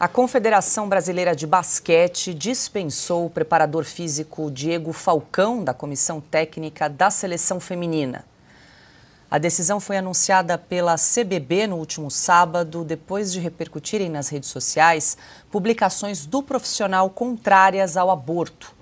A Confederação Brasileira de Basquete dispensou o preparador físico Diego Falcão da comissão técnica da seleção feminina. A decisão foi anunciada pela CBB no último sábado, depois de repercutirem nas redes sociais publicações do profissional contrárias ao aborto.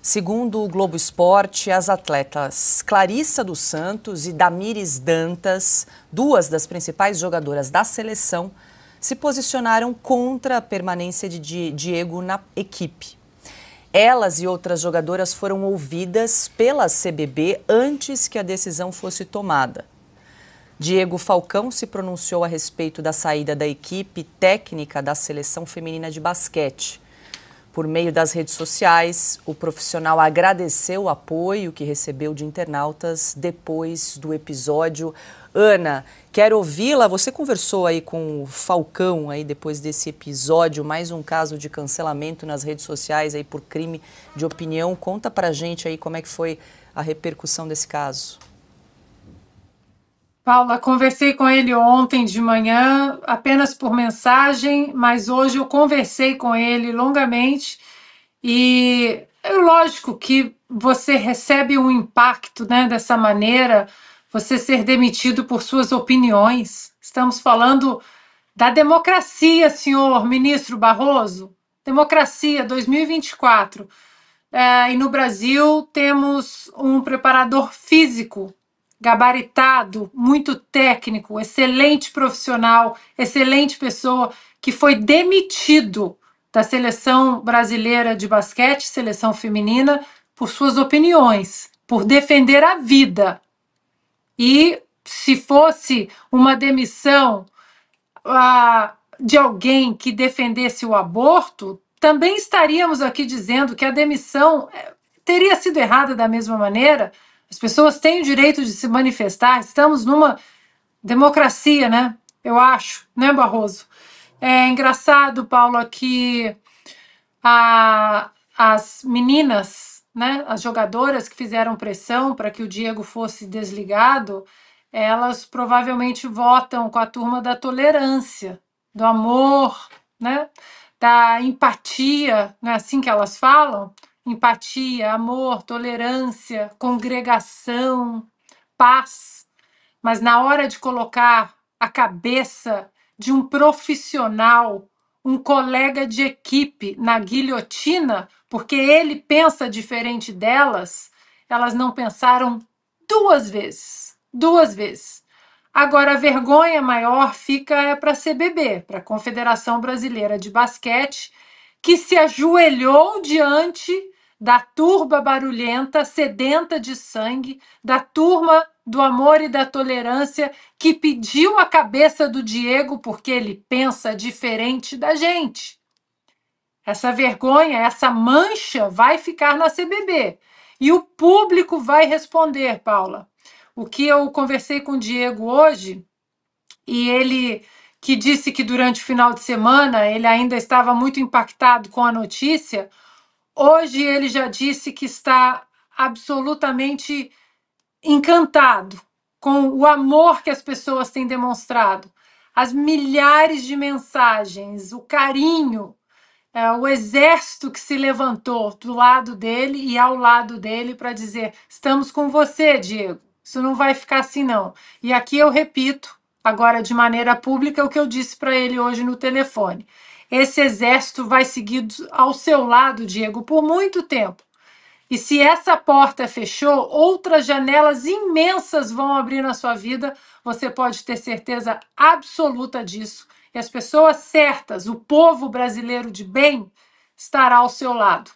Segundo o Globo Esporte, as atletas Clarissa dos Santos e Damires Dantas, duas das principais jogadoras da seleção, se posicionaram contra a permanência de Diego na equipe. Elas e outras jogadoras foram ouvidas pela CBB antes que a decisão fosse tomada. Diego Falcão se pronunciou a respeito da saída da equipe técnica da seleção feminina de basquete. Por meio das redes sociais, o profissional agradeceu o apoio que recebeu de internautas depois do episódio. Ana, quero ouvi-la. Você conversou aí com o Falcão aí depois desse episódio, mais um caso de cancelamento nas redes sociais aí por crime de opinião. Conta pra gente aí como é que foi a repercussão desse caso. Paula, conversei com ele ontem de manhã, apenas por mensagem, mas hoje eu conversei com ele longamente e é lógico que você recebe um impacto né, dessa maneira, você ser demitido por suas opiniões. Estamos falando da democracia, senhor ministro Barroso. Democracia 2024. É, e no Brasil temos um preparador físico gabaritado, muito técnico, excelente profissional, excelente pessoa, que foi demitido da seleção brasileira de basquete, seleção feminina, por suas opiniões, por defender a vida. E se fosse uma demissão ah, de alguém que defendesse o aborto, também estaríamos aqui dizendo que a demissão eh, teria sido errada da mesma maneira, as pessoas têm o direito de se manifestar. Estamos numa democracia, né? Eu acho, né, Barroso? É engraçado, Paulo, que a, as meninas, né, as jogadoras que fizeram pressão para que o Diego fosse desligado, elas provavelmente votam com a turma da tolerância, do amor, né, da empatia, não é assim que elas falam? empatia, amor, tolerância, congregação, paz. Mas na hora de colocar a cabeça de um profissional, um colega de equipe na guilhotina, porque ele pensa diferente delas, elas não pensaram duas vezes. Duas vezes. Agora, a vergonha maior fica é para a CBB, para a Confederação Brasileira de Basquete, que se ajoelhou diante da turba barulhenta, sedenta de sangue, da turma do amor e da tolerância que pediu a cabeça do Diego porque ele pensa diferente da gente. Essa vergonha, essa mancha vai ficar na CBB. E o público vai responder, Paula. O que eu conversei com o Diego hoje, e ele que disse que durante o final de semana ele ainda estava muito impactado com a notícia, Hoje ele já disse que está absolutamente encantado com o amor que as pessoas têm demonstrado, as milhares de mensagens, o carinho, é, o exército que se levantou do lado dele e ao lado dele para dizer: estamos com você, Diego. Isso não vai ficar assim, não. E aqui eu repito, agora de maneira pública, o que eu disse para ele hoje no telefone. Esse exército vai seguir ao seu lado, Diego, por muito tempo. E se essa porta fechou, outras janelas imensas vão abrir na sua vida. Você pode ter certeza absoluta disso. E as pessoas certas, o povo brasileiro de bem, estará ao seu lado.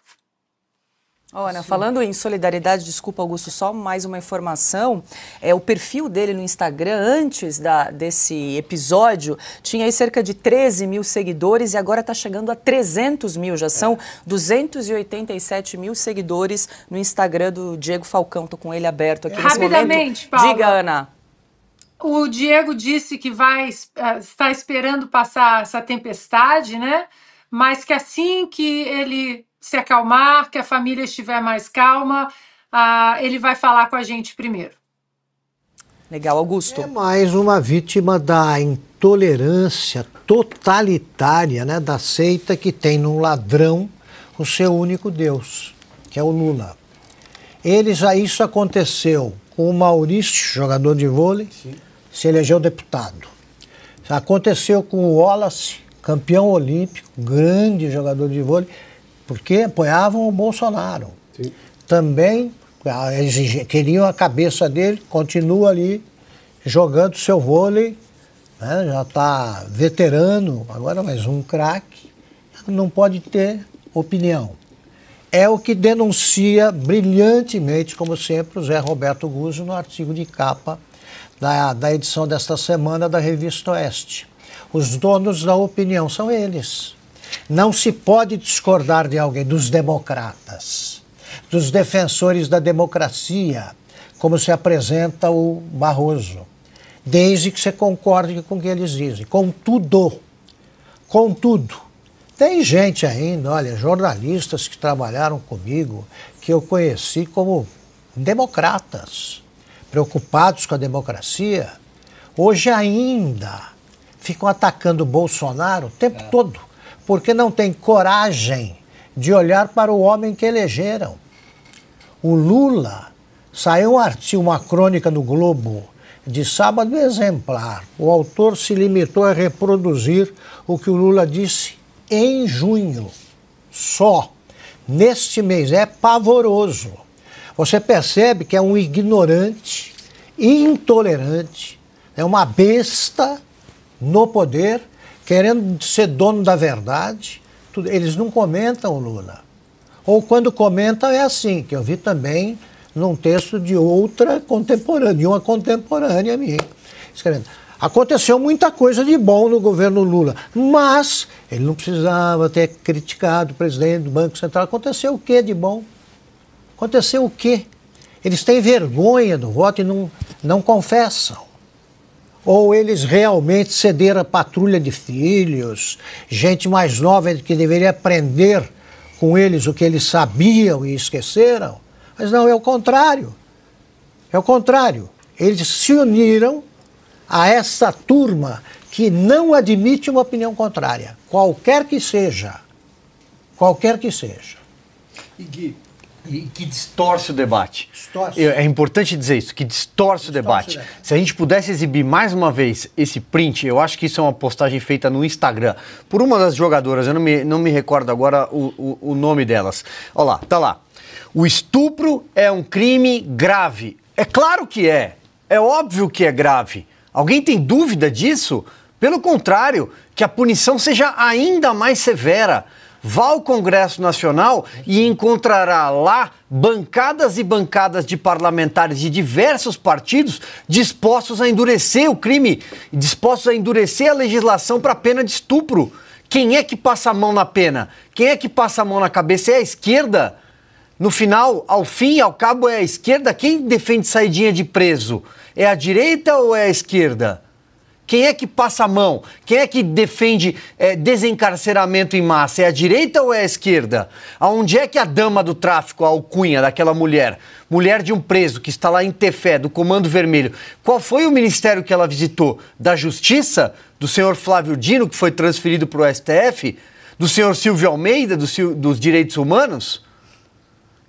Ana, Sim. falando em solidariedade, desculpa, Augusto, só mais uma informação. É, o perfil dele no Instagram, antes da, desse episódio, tinha aí cerca de 13 mil seguidores e agora está chegando a 300 mil. Já são é. 287 mil seguidores no Instagram do Diego Falcão. Estou com ele aberto aqui nesse Rapidamente, momento. Paula. Diga, Ana. O Diego disse que vai eh, está esperando passar essa tempestade, né? Mas que assim que ele se acalmar, que a família estiver mais calma, ah, ele vai falar com a gente primeiro. Legal, Augusto. É mais uma vítima da intolerância totalitária né, da seita que tem no ladrão o seu único Deus, que é o Lula. Eles, isso aconteceu com o Maurício, jogador de vôlei, Sim. se elegeu deputado. Aconteceu com o Wallace, campeão olímpico, grande jogador de vôlei, porque apoiavam o Bolsonaro. Sim. Também ah, queriam a cabeça dele, continua ali jogando seu vôlei, né? já está veterano, agora mais um craque, não pode ter opinião. É o que denuncia brilhantemente, como sempre, o Zé Roberto Guzzo no artigo de capa da, da edição desta semana da Revista Oeste. Os donos da opinião são eles. Não se pode discordar de alguém, dos democratas, dos defensores da democracia, como se apresenta o Barroso, desde que você concorde com o que eles dizem. Contudo, contudo, tem gente ainda, olha, jornalistas que trabalharam comigo, que eu conheci como democratas, preocupados com a democracia, hoje ainda ficam atacando o Bolsonaro o tempo é. todo porque não tem coragem de olhar para o homem que elegeram. O Lula saiu um artigo, uma crônica no Globo de sábado exemplar. O autor se limitou a reproduzir o que o Lula disse em junho, só. Neste mês é pavoroso. Você percebe que é um ignorante, intolerante, é uma besta no poder querendo ser dono da verdade. Tudo, eles não comentam Lula. Ou quando comentam é assim, que eu vi também num texto de outra contemporânea, de uma contemporânea minha, escrevendo. Aconteceu muita coisa de bom no governo Lula, mas ele não precisava ter criticado o presidente do Banco Central. Aconteceu o que de bom? Aconteceu o quê? Eles têm vergonha do voto e não, não confessam ou eles realmente cederam a patrulha de filhos, gente mais nova que deveria aprender com eles o que eles sabiam e esqueceram. Mas não, é o contrário. É o contrário. Eles se uniram a essa turma que não admite uma opinião contrária, qualquer que seja. Qualquer que seja. E Gui, e que distorce o debate. Distorce. É importante dizer isso, que distorce, distorce o debate. Se a gente pudesse exibir mais uma vez esse print, eu acho que isso é uma postagem feita no Instagram, por uma das jogadoras, eu não me, não me recordo agora o, o, o nome delas. Olha lá, tá lá. O estupro é um crime grave. É claro que é. É óbvio que é grave. Alguém tem dúvida disso? Pelo contrário, que a punição seja ainda mais severa vá ao Congresso Nacional e encontrará lá bancadas e bancadas de parlamentares de diversos partidos dispostos a endurecer o crime, dispostos a endurecer a legislação para a pena de estupro. Quem é que passa a mão na pena? Quem é que passa a mão na cabeça? É a esquerda. No final, ao fim, ao cabo, é a esquerda quem defende saidinha de preso. É a direita ou é a esquerda? Quem é que passa a mão? Quem é que defende é, desencarceramento em massa? É a direita ou é a esquerda? Aonde é que a dama do tráfico, a alcunha daquela mulher, mulher de um preso que está lá em Tefé, do Comando Vermelho, qual foi o ministério que ela visitou? Da Justiça? Do senhor Flávio Dino, que foi transferido para o STF? Do senhor Silvio Almeida, do, dos Direitos Humanos?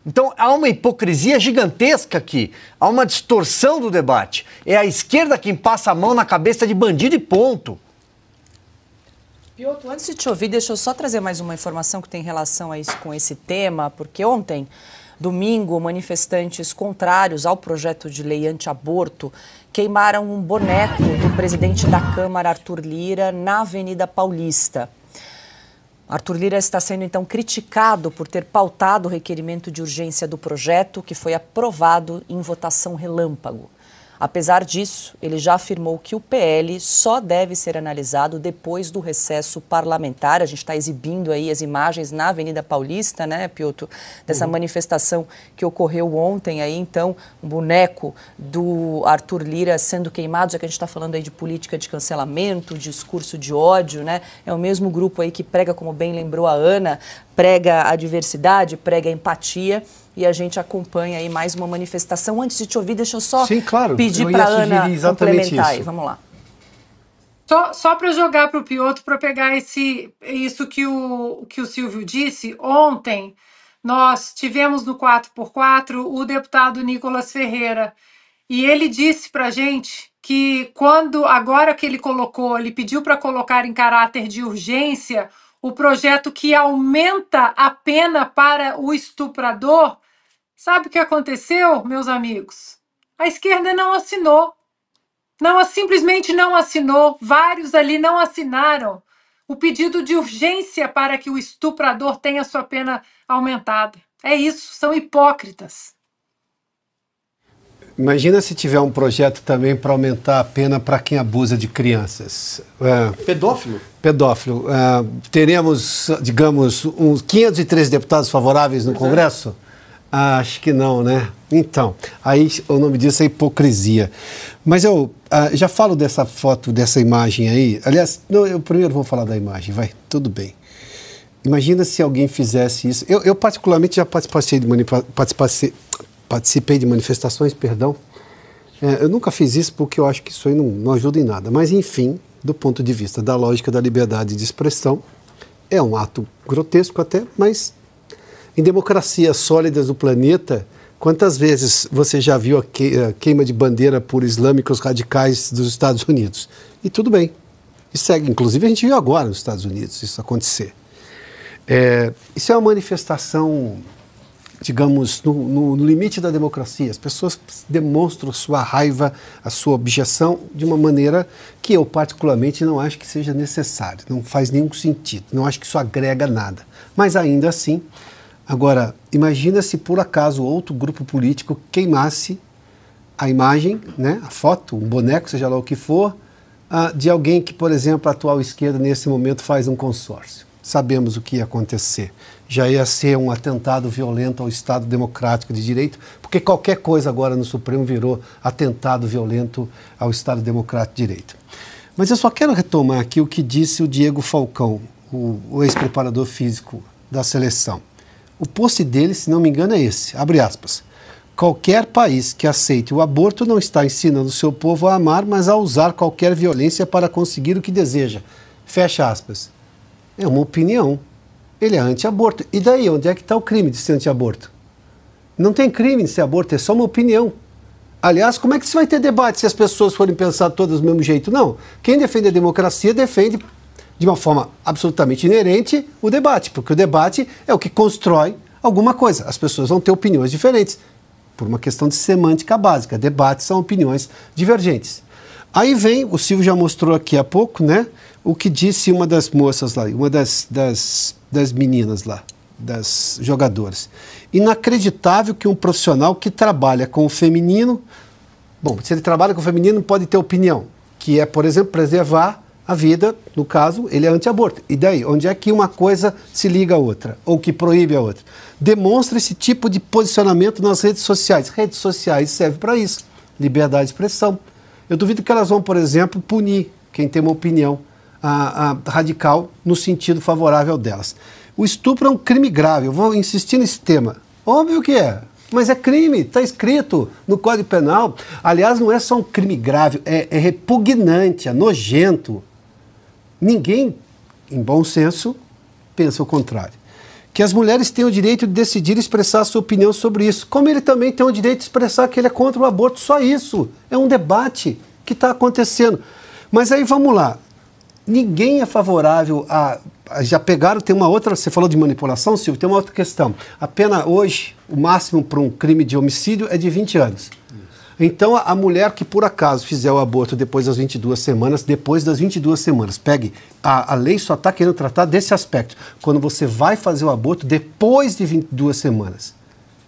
Então há uma hipocrisia gigantesca aqui, há uma distorção do debate. É a esquerda quem passa a mão na cabeça de bandido e ponto. Piotr, antes de te ouvir, deixa eu só trazer mais uma informação que tem relação a isso com esse tema, porque ontem, domingo, manifestantes contrários ao projeto de lei anti-aborto queimaram um boneco do presidente da Câmara, Arthur Lira, na Avenida Paulista. Arthur Lira está sendo então criticado por ter pautado o requerimento de urgência do projeto, que foi aprovado em votação relâmpago. Apesar disso, ele já afirmou que o PL só deve ser analisado depois do recesso parlamentar. A gente está exibindo aí as imagens na Avenida Paulista, né, Piotr, dessa uhum. manifestação que ocorreu ontem aí, então, um boneco do Arthur Lira sendo queimado, já que a gente está falando aí de política de cancelamento, discurso de ódio, né? É o mesmo grupo aí que prega, como bem lembrou a Ana, prega a diversidade, prega a empatia e a gente acompanha aí mais uma manifestação. Antes de te ouvir, deixa eu só Sim, claro. pedir para a Ana complementar aí. Vamos lá. Só, só para jogar para o Pioto, para pegar esse, isso que o, que o Silvio disse, ontem nós tivemos no 4x4 o deputado Nicolas Ferreira e ele disse para a gente que quando, agora que ele colocou, ele pediu para colocar em caráter de urgência o projeto que aumenta a pena para o estuprador, Sabe o que aconteceu, meus amigos? A esquerda não assinou. Não, simplesmente não assinou. Vários ali não assinaram o pedido de urgência para que o estuprador tenha sua pena aumentada. É isso, são hipócritas. Imagina se tiver um projeto também para aumentar a pena para quem abusa de crianças. É, pedófilo? Pedófilo. É, teremos, digamos, uns 503 deputados favoráveis no pois é. Congresso? Ah, acho que não, né? Então, aí o nome disso é hipocrisia. Mas eu ah, já falo dessa foto, dessa imagem aí. Aliás, não, eu primeiro vou falar da imagem, vai, tudo bem. Imagina se alguém fizesse isso. Eu, eu particularmente, já participei de, participei, participei de manifestações, perdão. É, eu nunca fiz isso porque eu acho que isso aí não, não ajuda em nada. Mas, enfim, do ponto de vista da lógica da liberdade de expressão, é um ato grotesco até, mas em democracias sólidas do planeta, quantas vezes você já viu a queima de bandeira por islâmicos radicais dos Estados Unidos? E tudo bem. E segue. Inclusive, a gente viu agora nos Estados Unidos isso acontecer. É, isso é uma manifestação, digamos, no, no, no, limite da democracia. As pessoas demonstram sua raiva, a sua objeção de uma maneira que eu, particularmente, não acho que seja necessário. Não faz nenhum sentido. Não acho que isso agrega nada. Mas ainda assim, Agora, imagina se por acaso outro grupo político queimasse a imagem, né, a foto, um boneco, seja lá o que for, uh, de alguém que, por exemplo, a atual esquerda nesse momento faz um consórcio. Sabemos o que ia acontecer. Já ia ser um atentado violento ao Estado Democrático de Direito, porque qualquer coisa agora no Supremo virou atentado violento ao Estado Democrático de Direito. Mas eu só quero retomar aqui o que disse o Diego Falcão, o, o ex-preparador físico da seleção. O post dele, se não me engano, é esse. Abre aspas. Qualquer país que aceite o aborto não está ensinando seu povo a amar, mas a usar qualquer violência para conseguir o que deseja. Fecha aspas. É uma opinião. Ele é anti-aborto. E daí, onde é que está o crime de ser anti-aborto? Não tem crime de ser aborto, é só uma opinião. Aliás, como é que se vai ter debate se as pessoas forem pensar todas do mesmo jeito? Não. Quem defende a democracia defende de uma forma absolutamente inerente o debate, porque o debate é o que constrói alguma coisa. As pessoas vão ter opiniões diferentes, por uma questão de semântica básica. Debates são opiniões divergentes. Aí vem, o Silvio já mostrou aqui há pouco, né? O que disse uma das moças lá, uma das, das, das meninas lá, das jogadoras. Inacreditável que um profissional que trabalha com o feminino. Bom, se ele trabalha com o feminino, pode ter opinião, que é, por exemplo, preservar a vida, no caso, ele é anti-aborto. E daí, onde é que uma coisa se liga à outra, ou que proíbe a outra? Demonstra esse tipo de posicionamento nas redes sociais. Redes sociais servem para isso, liberdade de expressão. Eu duvido que elas vão, por exemplo, punir quem tem uma opinião ah, ah, radical no sentido favorável delas. O estupro é um crime grave, eu vou insistir nesse tema. Óbvio que é, mas é crime, está escrito no Código Penal. Aliás, não é só um crime grave, é, é repugnante, é nojento. Ninguém, em bom senso, pensa o contrário. Que as mulheres têm o direito de decidir expressar a sua opinião sobre isso, como ele também tem o direito de expressar que ele é contra o aborto, só isso. É um debate que está acontecendo. Mas aí vamos lá. Ninguém é favorável a. Já pegaram, tem uma outra. Você falou de manipulação, Silvio, tem uma outra questão. A pena hoje, o máximo para um crime de homicídio é de 20 anos. Então, a mulher que por acaso fizer o aborto depois das 22 semanas, depois das 22 semanas, pegue, a, a lei só está querendo tratar desse aspecto. Quando você vai fazer o aborto depois de 22 semanas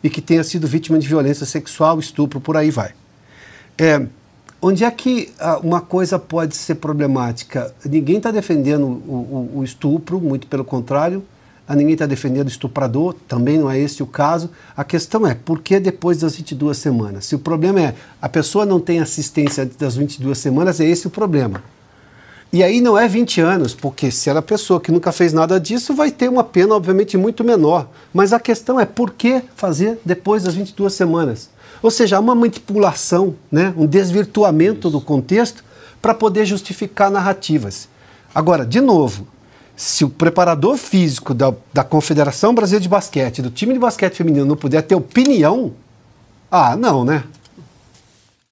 e que tenha sido vítima de violência sexual, estupro, por aí vai. É, onde é que ah, uma coisa pode ser problemática? Ninguém está defendendo o, o, o estupro, muito pelo contrário. A ah, ninguém está defendendo estuprador, também não é esse o caso. A questão é, por que depois das 22 semanas? Se o problema é a pessoa não tem assistência antes das 22 semanas, é esse o problema. E aí não é 20 anos, porque se era pessoa que nunca fez nada disso, vai ter uma pena, obviamente, muito menor. Mas a questão é por que fazer depois das 22 semanas? Ou seja, há uma manipulação, né? um desvirtuamento do contexto para poder justificar narrativas. Agora, de novo, se o preparador físico da, da Confederação Brasileira de Basquete, do time de basquete feminino, não puder ter opinião, ah, não, né?